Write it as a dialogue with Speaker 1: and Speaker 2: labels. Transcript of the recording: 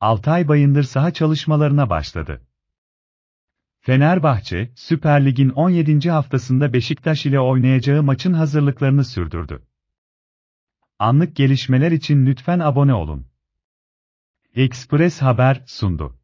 Speaker 1: Altay Bayındır saha çalışmalarına başladı. Fenerbahçe, Süper Lig'in 17. haftasında Beşiktaş ile oynayacağı maçın hazırlıklarını sürdürdü. Anlık gelişmeler için lütfen abone olun.
Speaker 2: Express Haber sundu.